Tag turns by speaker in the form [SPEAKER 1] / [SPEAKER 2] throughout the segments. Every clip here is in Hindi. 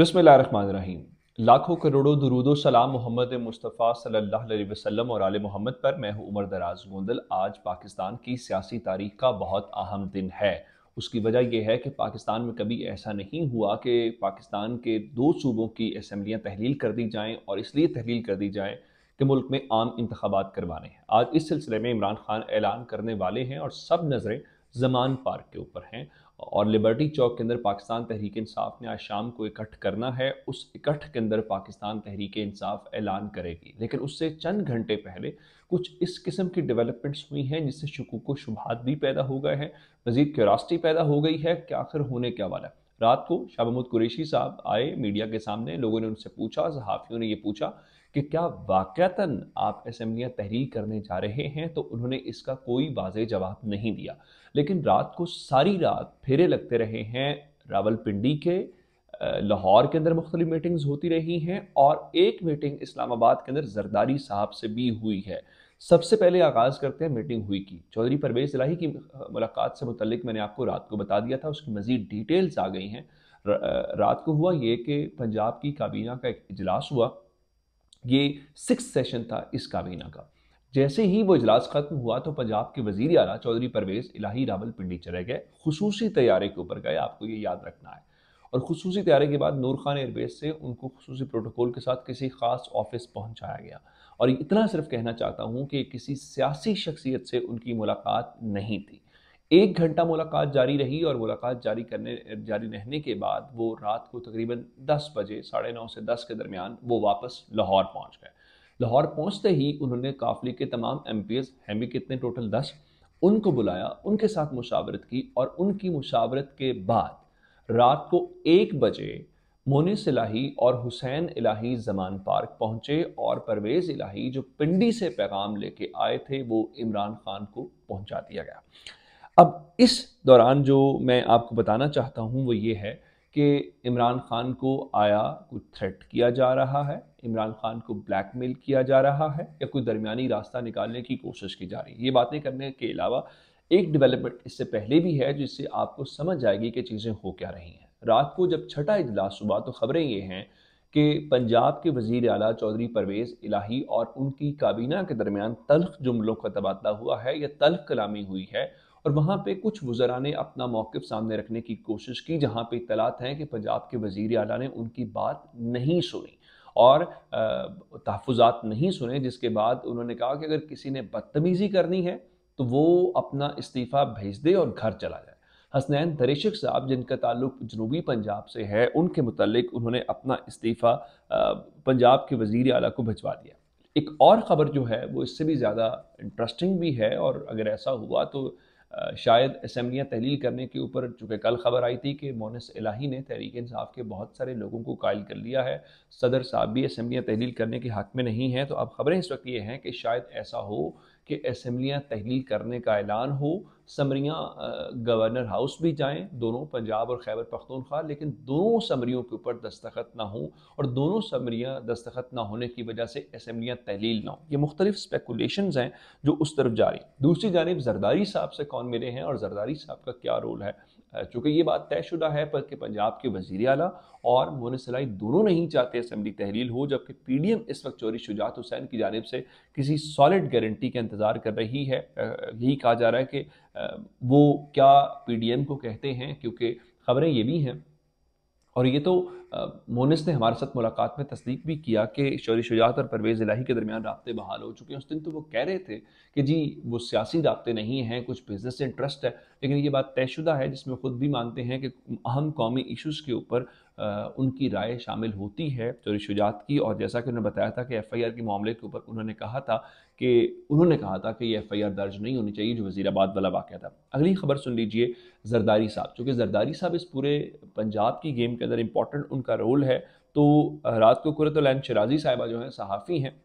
[SPEAKER 1] बसमीम लाखों करोड़ों दरूदो सलाम मोहम्मद मुस्तफ़ा सल्लल्लाहु अलैहि वसल्लम और आल मोहम्मद पर मैं हूँ उमर दराज गोंदल आज पाकिस्तान की सियासी तारीख का बहुत अहम दिन है उसकी वजह यह है कि पाकिस्तान में कभी ऐसा नहीं हुआ कि पाकिस्तान के दो सूबों की असम्बलियाँ तहलील कर दी जाएँ और इसलिए तहलील कर दी जाएँ कि मुल्क में आम इंतबात करवाने हैं आज इस सिलसिले में इमरान खान ऐलान करने वाले हैं और सब नज़रें जमान पार्क के ऊपर हैं और लिबर्टी चौक के अंदर पाकिस्तान तहरीक इंसाफ ने आज शाम को इकट्ठ करना है उस इकट्ठ के अंदर पाकिस्तान तहरीक इंसाफ ऐलान करेगी लेकिन उससे चंद घंटे पहले कुछ इस किस्म की डेवलपमेंट्स हुई हैं जिससे शकूक व शुभात भी पैदा हो गए हैं मजीद क्यूरासिटी पैदा हो गई है कि आखिर होने क्या वाला है रात को शाह महमूद कुरेशी साहब आए मीडिया के सामने लोगों ने उनसे पूछा सहाफ़ियों ने ये पूछा कि क्या वाक़ता आप असम्बलियाँ तहरीर करने जा रहे हैं तो उन्होंने इसका कोई वाज जवाब नहीं दिया लेकिन रात को सारी रात फेरे लगते रहे हैं रावलपिंडी के लाहौर के अंदर मुख्तलि मीटिंग्स होती रही हैं और एक मीटिंग इस्लामाबाद के अंदर जरदारी साहब से भी हुई है सबसे पहले आगाज़ करते हैं मीटिंग हुई की चौधरी परवेज़ इलाही की मुलाकात से मुतलिक मैंने आपको रात को बता दिया था उसकी मज़ीद डिटेल्स आ गई हैं रात को हुआ ये कि पंजाब की काबीना का एक इजलास हुआ ये सिक्स सेशन था इस काबीना का जैसे ही वो इजलास ख़त्म हुआ तो पंजाब के वजीर अला चौधरी परवेज़ इलाही रावल पिंडी चले गए खसूसी तैयारे के ऊपर गए आपको ये याद रखना है और खसूसी तैयारे के बाद नूर खान एयरबेस से उनको खसूसी प्रोटोकॉल के साथ किसी ख़ास ऑफिस पहुंचाया गया और इतना सिर्फ कहना चाहता हूँ कि किसी सियासी शख्सियत से उनकी मुलाकात नहीं थी एक घंटा मुलाकात जारी रही और मुलाकात जारी करने जारी रहने के बाद वो रात को तकरीबन 10 बजे साढ़े नौ से 10 के दरमियान वो वापस लाहौर पहुंच गए लाहौर पहुंचते ही उन्होंने काफिले के तमाम एम हैं भी कितने टोटल दस उनको बुलाया उनके साथ मुशावरत की और उनकी मुशावरत के बाद रात को एक बजे मोनिस इलाही और हुसैन इलाही जमान पार्क पहुंचे और परवेज़ इलाही जो पिंडी से पैगाम लेके आए थे वो इमरान खान को पहुंचा दिया गया अब इस दौरान जो मैं आपको बताना चाहता हूँ वो ये है कि इमरान खान को आया कोई थ्रेट किया जा रहा है इमरान खान को ब्लैकमेल किया जा रहा है या कोई दरमियानी रास्ता निकालने की कोशिश की जा रही है ये बातें करने के अलावा एक डेवलपमेंट इससे पहले भी है जिससे आपको समझ आएगी कि चीज़ें हो क्या रही हैं रात को जब छठा इजलास हुआ तो खबरें ये हैं कि पंजाब के वजीर अला चौधरी परवेज़ इलाही और उनकी काबीना के दरमियान तलख जुमलों का तबादला हुआ है या तलख कलामी हुई है और वहाँ पे कुछ वज़रा ने अपना मौक़ सामने रखने की कोशिश की जहाँ पे इतलात हैं कि पंजाब के वजीर अला ने उनकी बात नहीं सुनी और तहफात नहीं सुने जिसके बाद उन्होंने कहा कि अगर किसी ने बदतमीज़ी करनी है तो वो अपना इस्तीफ़ा भेज दे और घर चला जाए हसनैन दरेशक साहब जिनका ताल्लुक जनूबी पंजाब से है उनके मतलब उन्होंने अपना इस्तीफ़ा पंजाब के वज़ी अला को भिजवा दिया एक और ख़बर जो है वो इससे भी ज़्यादा इंटरेस्टिंग भी है और अगर ऐसा हुआ तो शायद असम्बलियाँ तहलील करने के ऊपर चूँकि कल खबर आई थी कि मोनस इलाही ने तहरीक इंसाफ के बहुत सारे लोगों को कायल कर लिया है सदर साहब भी असम्बलियाँ तहलील करने के हक़ में नहीं हैं तो अब खबरें इस वक्त ये हैं कि शायद ऐसा हो कि असम्बलियाँ तहलील करने का ऐलान हो समरियाँ गवर्नर हाउस भी जाएँ दोनों पंजाब और खैबर पख्तूनख्वा लेकिन दोनों समरियों के ऊपर दस्तखत ना हों और दोनों समरियाँ दस्तखत ना होने की वजह से असम्बलियाँ तहलील ना हों ये मुख्तलिफ स्पेकुलेशन हैं जो उस तरफ जारी दूसरी जानब जरदारी साहब से कौन मिले हैं और जरदारी साहब का क्या रोल है चूँकि ये बात तयशुदा है पर कि पंजाब के वजीर अला और सलाई दोनों नहीं चाहते असम्बली तहलील हो जबकि पी डी एम इस वक्त चोरी शुजात हुसैन की जानब से किसी सॉलिड गारंटी का इंतज़ार कर रही है यही कहा जा रहा है कि वो क्या पी डी एम को कहते हैं क्योंकि खबरें ये भी हैं और ये तो मोनिस ने हमारे साथ मुलाकात में तस्दीक भी किया कि शौरी शुजात और परवेज़ इलाही के दरमियान रबते बहाल हो चुके हैं उस दिन तो वो कह रहे थे कि जी वो सियासी रबते नहीं हैं कुछ बिजनेस इंटरेस्ट है लेकिन ये बात तयशुदा है जिसमें ख़ुद भी मानते हैं कि अहम कौमी इशूज़ के ऊपर उनकी राय शामिल होती है चोरी शुजात की और जैसा कि उन्होंने बताया था कि एफ़ आई आर के मामले के ऊपर उन्होंने कहा था कि उन्होंने कहा था कि ये एफ़ आई आर दर्ज नहीं होनी चाहिए जो वजीराबाद वाला वाक़ था अगली खबर सुन लीजिए जरदारी साहब चूँकि जरदारी साहब इस पूरे पंजाब की गेम के अंदर इंपॉर्टेंट उनका रोल है तो रात को कुरतुल शराजी साहिबा जो हैं सहाफ़ी हैं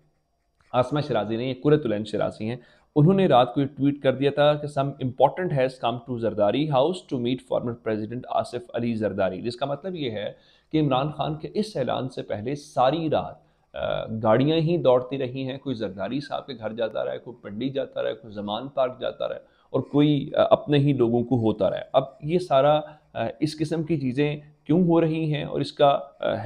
[SPEAKER 1] आसमा शराजी नहीं है शराजी हैं उन्होंने रात को ट्वीट कर दिया था कि some important has come to Zardari house to meet former president Asif Ali Zardari जिसका मतलब ये है कि इमरान खान के इस ऐलान से पहले सारी रात गाड़ियाँ ही दौड़ती रही हैं कोई जरदारी साहब के घर जाता रहा है कोई पंडी जाता रहा है कोई जमान पार्क जाता रहा है और कोई अपने ही लोगों को होता रहा है अब ये सारा इस किस्म की चीज़ें क्यों हो रही हैं और इसका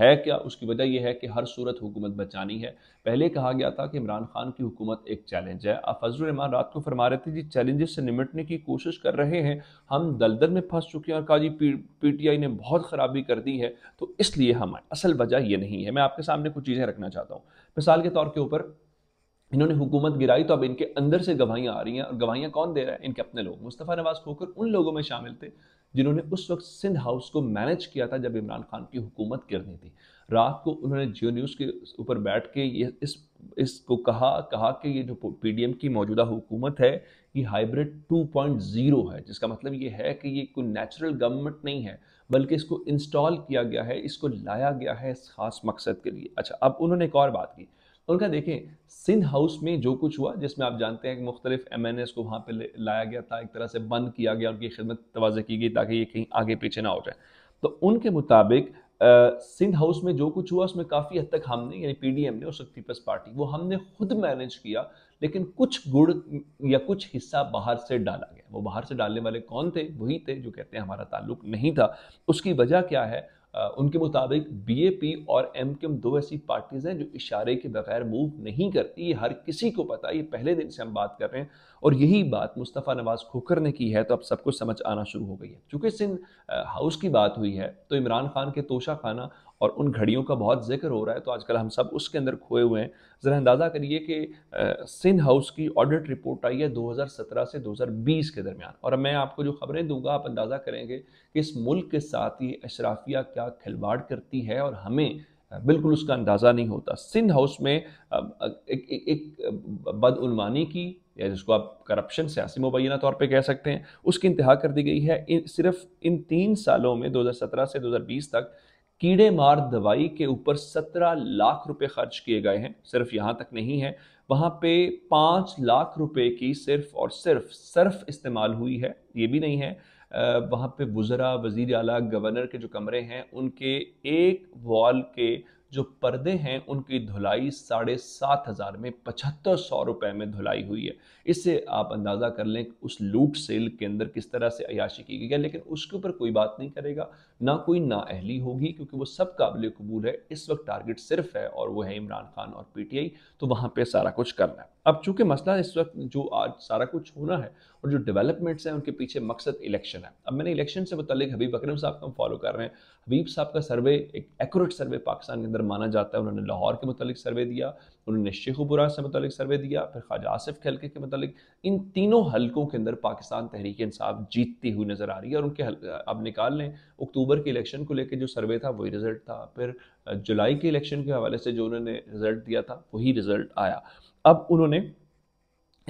[SPEAKER 1] है क्या उसकी वजह यह है कि हर सूरत हुकूमत बचानी है पहले कहा गया था कि इमरान खान की हुकूमत एक चैलेंज है आप फजलान रात को फरमा रहे थे जी चैलेंजेस से निमटने की कोशिश कर रहे हैं हम दलदल में फंस चुके हैं और कहा जी पी, पी टी आई ने बहुत ख़राबी कर दी है तो इसलिए हम असल वजह यह नहीं है मैं आपके सामने कुछ चीज़ें रखना चाहता हूँ मिसाल के तौर के ऊपर इन्होंने हुकूमत गिराई तो अब इनके अंदर से गवाहियाँ आ रही हैं और गवाहियाँ कौन दे रहा है इनके अपने लोग मुस्तफ़ा नवाज खोकर उन लोगों में शामिल थे जिन्होंने उस वक्त सिंध हाउस को मैनेज किया था जब इमरान खान की हुकूमत गिरनी थी रात को उन्होंने जियो न्यूज़ के ऊपर बैठ के ये इस इसको कहा कहा कि ये जो पी की मौजूदा हुकूमत है ये हाइब्रिड 2.0 है जिसका मतलब ये है कि ये कोई नेचुरल गवर्नमेंट नहीं है बल्कि इसको इंस्टॉल किया गया है इसको लाया गया है इस खास मकसद के लिए अच्छा अब उन्होंने एक और बात की और क्या देखें सिंध हाउस में जो कुछ हुआ जिसमें आप जानते हैं कि मुख्तलिफ एम एन एस को वहाँ पर लाया गया था एक तरह से बंद किया गया उनकी खिदमत तोज़ा की गई ताकि ये कहीं आगे पीछे ना हो जाए तो उनके मुताबिक सिंध हाउस में जो कुछ हुआ उसमें काफ़ी हद तक हमने यानी पी डी एम ने उस वक्त पीपल्स पार्टी वो हमने खुद मैनेज किया लेकिन कुछ गुड़ या कुछ हिस्सा बाहर से डाला गया वो बाहर से डालने वाले कौन थे वही थे जो कहते हैं हमारा ताल्लुक नहीं था उसकी वजह क्या है उनके मुताबिक बीएपी और एमकेएम दो ऐसी पार्टीज़ हैं जो इशारे के बगैर मूव नहीं करती ये हर किसी को पता ये पहले दिन से हम बात कर रहे हैं और यही बात मुस्तफ़ा नवाज़ खोकर ने की है तो अब सबको समझ आना शुरू हो गई है चूंकि सिंध हाउस की बात हुई है तो इमरान खान के तोशा खाना और उन घड़ियों का बहुत जिक्र हो रहा है तो आजकल हम सब उसके अंदर खोए हुए हैं ज़रा अंदाज़ा करिए कि सिन हाउस की ऑडिट रिपोर्ट आई है 2017 से 2020 के दरमियान और मैं आपको जो खबरें दूंगा आप अंदाज़ा करेंगे कि इस मुल्क के साथ ये अशराफिया क्या खिलवाड़ करती है और हमें बिल्कुल उसका अंदाज़ा नहीं होता सिंध हाउस में एक, एक, एक बदउलमानी की या जिसको आप करप्शन सियासी मुबैना तौर पे कह सकते हैं उसकी इंतहा कर दी गई है इन, सिर्फ इन तीन सालों में 2017 से 2020 तक कीड़े मार दवाई के ऊपर सत्रह लाख रुपए खर्च किए गए हैं सिर्फ यहाँ तक नहीं है वहाँ पे पाँच लाख रुपए की सिर्फ और सिर्फ सर्फ इस्तेमाल हुई है ये भी नहीं है वहाँ पे वज़रा वज़ी अला गवर्नर के जो कमरे हैं उनके एक वॉल के जो पर्दे हैं उनकी धुलाई साढ़े सात हज़ार में पचहत्तर सौ रुपये में धुलाई हुई है इससे आप अंदाज़ा कर लें उस लूट सेल के अंदर किस तरह से अयाशी की गई है लेकिन उसके ऊपर कोई बात नहीं करेगा ना कोई नाअहली होगी क्योंकि वो सब काबिल कबूल है इस वक्त टारगेट सिर्फ है और वो है इमरान खान और पीटीआई तो वहाँ पर सारा कुछ करना है अब चूंकि मसला इस वक्त जो आज सारा कुछ होना है और जो डेवलपमेंट्स हैं उनके पीछे मकसद इलेक्शन है अब मैंने इलेक्शन से मुतल हबीब अकरम साहब को हम फॉलो कर रहे हैं हबीब साहब का सर्वे एक एक्यूरेट सर्वे पाकिस्तान के अंदर माना जाता है उन्होंने लाहौर के मुतल सर्वे दिया उन्होंने शेखुपुरा से मतलब सर्वे दिया फिर ख्वाजा आसिफ के हल्के के मतलब इन तीनों हलकों के अंदर पाकिस्तान तहरीक इंसाफ जीतती हुई नज़र आ रही है और उनके अब निकाल लें अक्टूबर के इलेक्शन को लेकर जो सर्वे था वही रिजल्ट था फिर जुलाई के इलेक्शन के हवाले से जो उन्होंने रिजल्ट दिया था वही रिजल्ट आया अब उन्होंने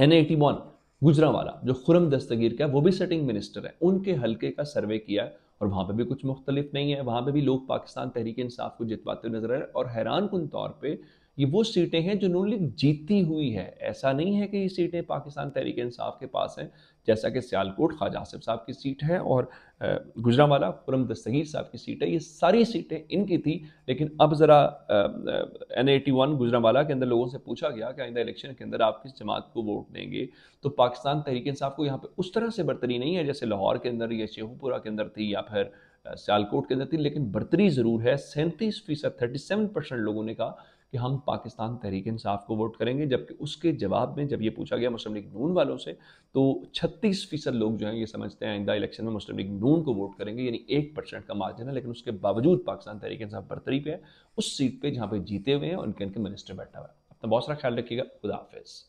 [SPEAKER 1] एन एटी वन वाला जो खुरम दस्तगीर का वो भी सेटिंग मिनिस्टर है उनके हल्के का सर्वे किया है और वहाँ पे भी कुछ मुख्तलिफ नहीं है वहाँ पे भी लोग पाकिस्तान तहरीक इंसाफ को जितवाते नजर आए और हैरान कन तौर पर ये वो सीटें हैं जो नून लीग जीती हुई है ऐसा नहीं है कि ये सीटें पाकिस्तान तहरीक इंसाफ के पास हैं जैसा कि सियालकोट ख्वाजा आसिफ साहब की सीट है और गुजरावाला पुरम दस्तगीर साहब की सीट है ये सारी सीटें इनकी थी लेकिन अब ज़रा एन एटी वन गुजरावाला के अंदर लोगों से पूछा गया कि आइंदा इलेक्शन के अंदर आप किस जमात को वोट देंगे तो पाकिस्तान तहरीक इंसाफ को यहाँ पर उस तरह से बरतरी नहीं है जैसे लाहौर के अंदर या शेहूपुरा के अंदर थी या फिर सियालकोट के अंदर थी लेकिन बरतरी ज़रूर है सैंतीस फीसद थर्टी सेवन परसेंट लोगों ने कहा कि हम पाकिस्तान तहरीक इंसाफ को वोट करेंगे जबकि उसके जवाब में जब ये पूछा गया मुस्लिम लीग नून वालों से तो छत्तीस फीसद लोग जो हैं ये समझते हैं आइंदा इलेक्शन में मुस्लिम लीग नून को वोट करेंगे यानी एक परसेंट का मार्जिन है लेकिन उसके बावजूद पाकिस्तान तहरीक इंसाफ बरतरी पे है उस सीट पर जहाँ पर जीते हुए हैं उनके उनके मिनिस्टर बैठा हुआ है अपना बहुत सारा ख्याल रखिएगा खुदा हाफिज़